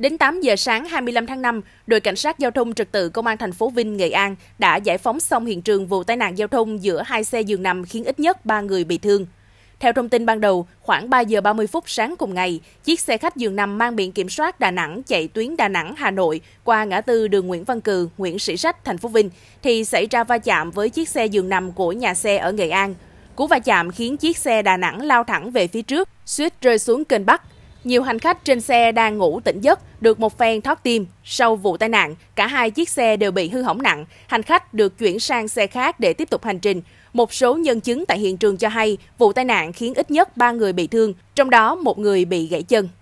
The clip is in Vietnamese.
Đến 8 giờ sáng 25 tháng 5, đội cảnh sát giao thông trật tự công an thành phố Vinh, Nghệ An đã giải phóng xong hiện trường vụ tai nạn giao thông giữa hai xe giường nằm khiến ít nhất 3 người bị thương. Theo thông tin ban đầu, khoảng 3 giờ 30 phút sáng cùng ngày, chiếc xe khách giường nằm mang biển kiểm soát Đà Nẵng chạy tuyến Đà Nẵng Hà Nội qua ngã tư đường Nguyễn Văn Cừ, Nguyễn Sĩ Sách, thành phố Vinh thì xảy ra va chạm với chiếc xe giường nằm của nhà xe ở Nghệ An. Cú va chạm khiến chiếc xe Đà Nẵng lao thẳng về phía trước, suýt rơi xuống kênh Bắc. Nhiều hành khách trên xe đang ngủ tỉnh giấc, được một phen thoát tim. Sau vụ tai nạn, cả hai chiếc xe đều bị hư hỏng nặng. Hành khách được chuyển sang xe khác để tiếp tục hành trình. Một số nhân chứng tại hiện trường cho hay vụ tai nạn khiến ít nhất 3 người bị thương, trong đó một người bị gãy chân.